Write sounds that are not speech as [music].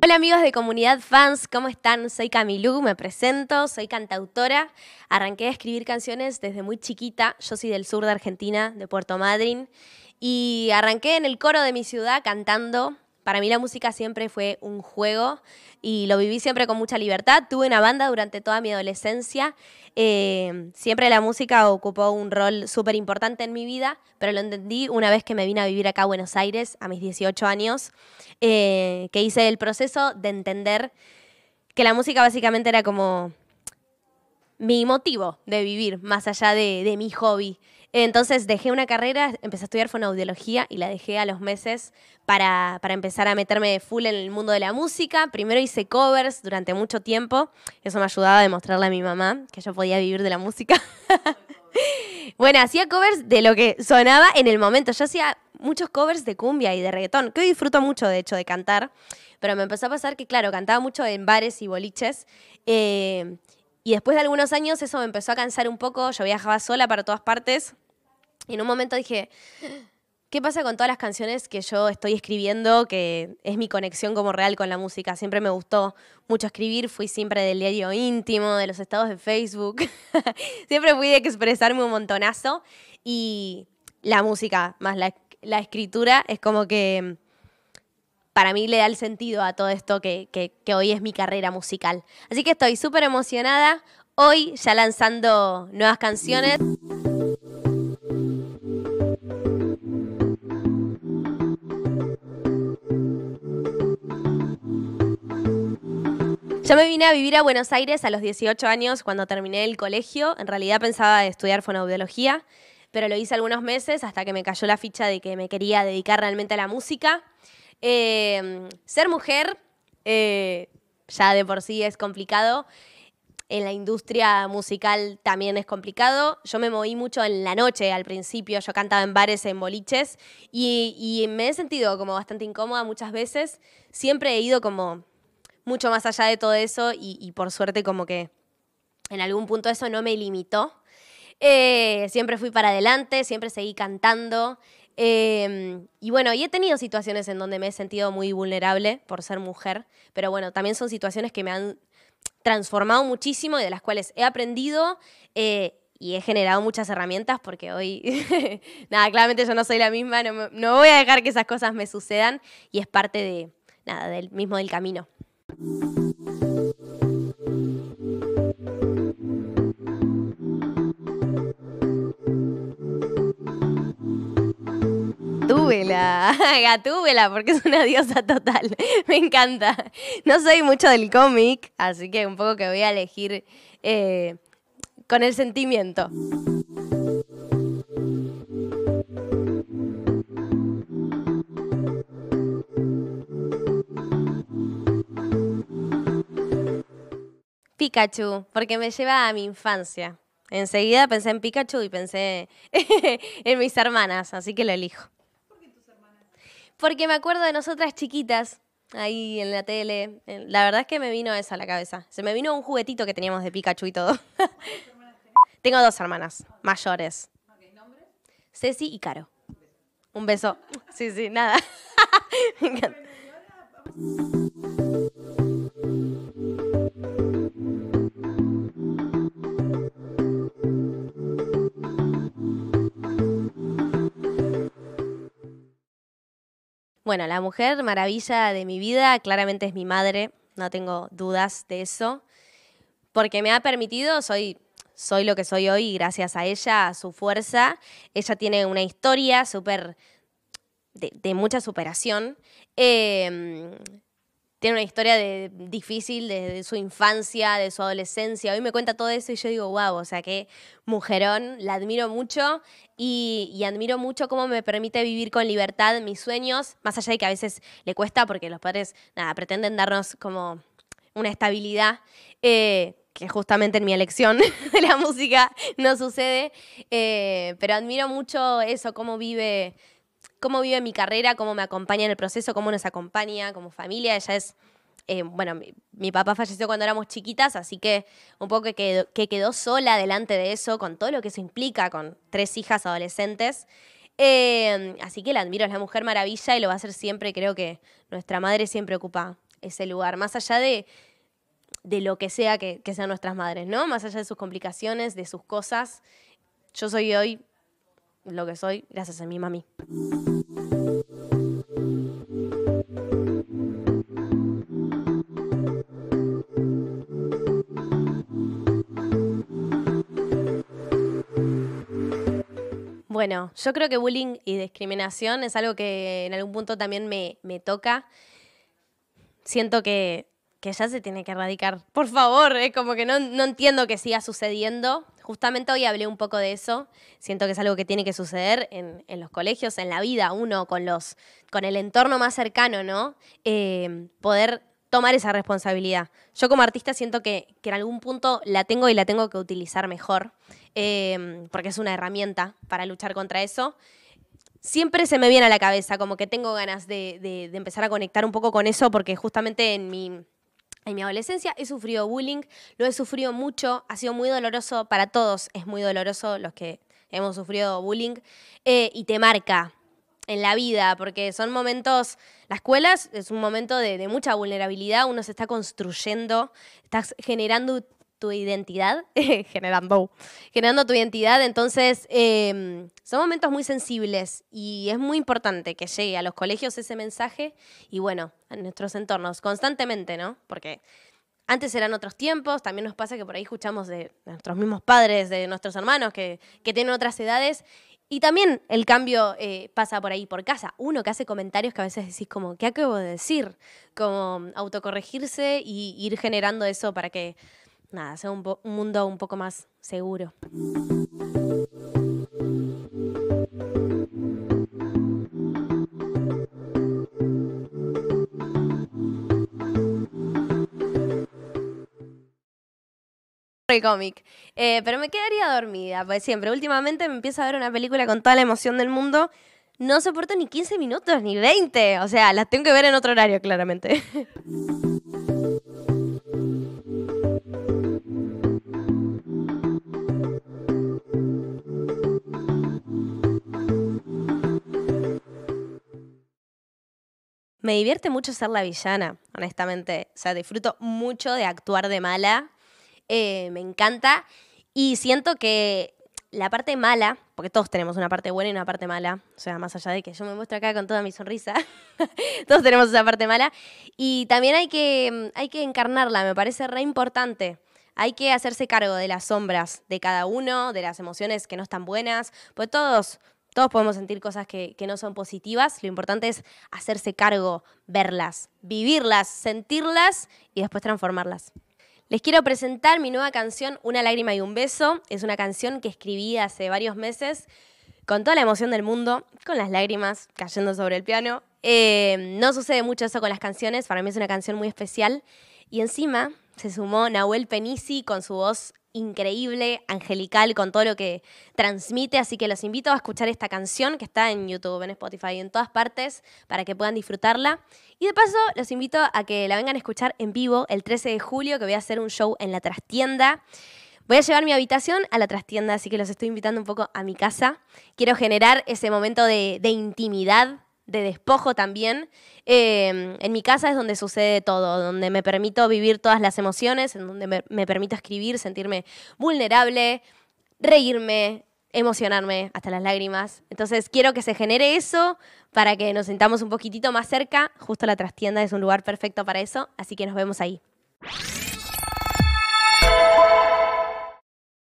Hola amigos de Comunidad Fans, ¿cómo están? Soy Camilú, me presento, soy cantautora. Arranqué a escribir canciones desde muy chiquita. Yo soy del sur de Argentina, de Puerto Madryn. Y arranqué en el coro de mi ciudad cantando para mí la música siempre fue un juego y lo viví siempre con mucha libertad. Tuve una banda durante toda mi adolescencia. Em, siempre la música ocupó un rol súper importante en mi vida, pero lo entendí una vez que me vine a vivir acá a Buenos Aires a mis 18 años, eh, que hice el proceso de entender que la música básicamente era como mi motivo de vivir, más allá de mi hobby. Entonces dejé una carrera, empecé a estudiar fonoaudiología y la dejé a los meses para, empezar a meterme de full en el mundo de la música. Primero hice covers durante mucho tiempo. Eso me ayudaba a demostrarle a mi mamá que yo podía vivir de la música. [laughs] bueno, hacía covers de lo que sonaba en el momento. Yo hacía muchos covers de cumbia y de reggaetón, que hoy disfruto mucho, de hecho, de cantar. Pero me empezó a pasar que, claro, cantaba mucho en bares y boliches. Eh, y después de algunos años eso me empezó a cansar un poco, yo viajaba sola para todas partes y en un momento dije, ¿qué pasa con todas las canciones que yo estoy escribiendo, que es mi conexión como real con la música? Siempre me gustó mucho escribir, fui siempre del diario íntimo, de los estados de Facebook, [laughs] siempre fui de expresarme un montonazo y la música más la escritura es como que para mí le da el sentido a todo esto que, hoy es mi carrera musical. Así que estoy súper emocionada, hoy ya lanzando nuevas canciones. Yo me vine a vivir a Buenos Aires a los 18 años cuando terminé el colegio. En realidad pensaba estudiar fonoaudiología, pero lo hice algunos meses hasta que me cayó la ficha de que me quería dedicar realmente a la música. Em, ser mujer eh, ya de por sí es complicado. En la industria musical también es complicado. Yo me moví mucho en la noche al principio. Yo cantaba en bares, en boliches. Y, me he sentido como bastante incómoda muchas veces. Siempre he ido como mucho más allá de todo eso. Y, por suerte como que en algún punto eso no me limitó. Eh, siempre fui para adelante, siempre seguí cantando. Em, y bueno, y he tenido situaciones en donde me he sentido muy vulnerable por ser mujer, pero bueno, también son situaciones que me han transformado muchísimo y de las cuales he aprendido eh, y he generado muchas herramientas porque hoy, [laughs] nada, claramente yo no soy la misma, no, no, voy a dejar que esas cosas me sucedan y es parte de, nada, del mismo del camino. Gatúbela, [laughs] Gatúbela, porque es una diosa total. [laughs] Me encanta. No soy mucho del cómic, así que un poco que voy a elegir eh, con el sentimiento. Pikachu, porque me lleva a mi infancia. Enseguida pensé en Pikachu y pensé [laughs] en mis hermanas, así que lo elijo. Porque me acuerdo de nosotras chiquitas, ahí en la tele. La verdad es que me vino eso a la cabeza. Se me vino un juguetito que teníamos de Pikachu y todo. [laughs] Tengo dos hermanas mayores. ¿Nombres? Ceci y Caro. Un beso. Sí, sí, nada. [laughs] Bueno, la mujer maravilla de mi vida claramente es mi madre, no tengo dudas de eso, porque me ha permitido, soy, soy lo que soy hoy gracias a ella, a su fuerza. Ella tiene una historia súper de, mucha superación. Em, tiene una historia de, difícil desde su infancia, de su adolescencia. Hoy me cuenta todo eso y yo digo, wow, o sea, qué mujerón, la admiro mucho y, admiro mucho cómo me permite vivir con libertad mis sueños, más allá de que a veces le cuesta porque los padres, nada, pretenden darnos como una estabilidad. Eh, que justamente en mi elección [laughs] de la música no sucede, eh, pero admiro mucho eso, cómo vive cómo vive mi carrera, cómo me acompaña en el proceso, cómo nos acompaña como familia. Ella es, eh, bueno, mi, papá falleció cuando éramos chiquitas, así que un poco que quedó, sola delante de eso, con todo lo que eso implica, con tres hijas adolescentes. Eh, así que la admiro, es la mujer maravilla y lo va a ser siempre. Creo que nuestra madre siempre ocupa ese lugar, más allá de, de lo que sea que, que sean nuestras madres, ¿no? Más allá de sus complicaciones, de sus cosas. Yo soy hoy lo que soy gracias a mi mami. Bueno, yo creo que bullying y discriminación es algo que en algún punto también me, me toca. Siento que que ya se tiene que erradicar. Por favor, es como que no, entiendo que siga sucediendo. Justamente hoy hablé un poco de eso. Siento que es algo que tiene que suceder en, los colegios, en la vida, uno con, los, con el entorno más cercano, ¿no? Eh, poder tomar esa responsabilidad. Yo como artista siento que, en algún punto la tengo y la tengo que utilizar mejor, eh, porque es una herramienta para luchar contra eso siempre se me viene a la cabeza, como que tengo ganas de, empezar a conectar un poco con eso, porque justamente en mi, en mi adolescencia he sufrido bullying, lo he sufrido mucho, ha sido muy doloroso para todos, es muy doloroso los que hemos sufrido bullying eh, y te marca en la vida, porque son momentos, las escuelas es un momento de, de mucha vulnerabilidad, uno se está construyendo, estás generando tu identidad, [laughs] generando, generando tu identidad. Entonces, em, son momentos muy sensibles y es muy importante que llegue a los colegios ese mensaje y bueno, a nuestros entornos constantemente, ¿no? Porque antes eran otros tiempos, también nos pasa que por ahí escuchamos de nuestros mismos padres, de nuestros hermanos que, tienen otras edades. Y también el cambio eh, pasa por ahí, por casa. Uno que hace comentarios que a veces decís como, ¿qué acabo de decir? Como autocorregirse y ir generando eso para que nada, sea un, mundo un poco más seguro. el cómic. Eh, pero me quedaría dormida, pues siempre. Últimamente me empiezo a ver una película con toda la emoción del mundo. No soporto ni 15 minutos, ni 20. O sea, las tengo que ver en otro horario, claramente. [laughs] Me divierte mucho ser la villana, honestamente. O sea, disfruto mucho de actuar de mala. Eh, me encanta. Y siento que la parte mala, porque todos tenemos una parte buena y una parte mala, o sea, más allá de que yo me muestro acá con toda mi sonrisa, [laughs] todos tenemos esa parte mala, y también hay que, mm, hay que encarnarla, me parece re importante. Hay que hacerse cargo de las sombras de cada uno, de las emociones que no están buenas, pues todos todos podemos sentir cosas que, no son positivas, lo importante es hacerse cargo, verlas, vivirlas, sentirlas y después transformarlas. Les quiero presentar mi nueva canción, Una lágrima y un beso. Es una canción que escribí hace varios meses con toda la emoción del mundo, con las lágrimas cayendo sobre el piano. Eh, no sucede mucho eso con las canciones, para mí es una canción muy especial. Y encima se sumó Nahuel Penisi con su voz increíble, angelical, con todo lo que transmite. Así que los invito a escuchar esta canción que está en YouTube, en Spotify, en todas partes, para que puedan disfrutarla. Y de paso, los invito a que la vengan a escuchar en vivo el 13 de julio, que voy a hacer un show en la trastienda. Voy a llevar mi habitación a la trastienda, así que los estoy invitando un poco a mi casa. Quiero generar ese momento de, de intimidad de despojo también. Em, en mi casa es donde sucede todo, donde me permito vivir todas las emociones, en donde me, permito escribir, sentirme vulnerable, reírme, emocionarme hasta las lágrimas. Entonces quiero que se genere eso para que nos sentamos un poquitito más cerca. Justo la trastienda es un lugar perfecto para eso, así que nos vemos ahí.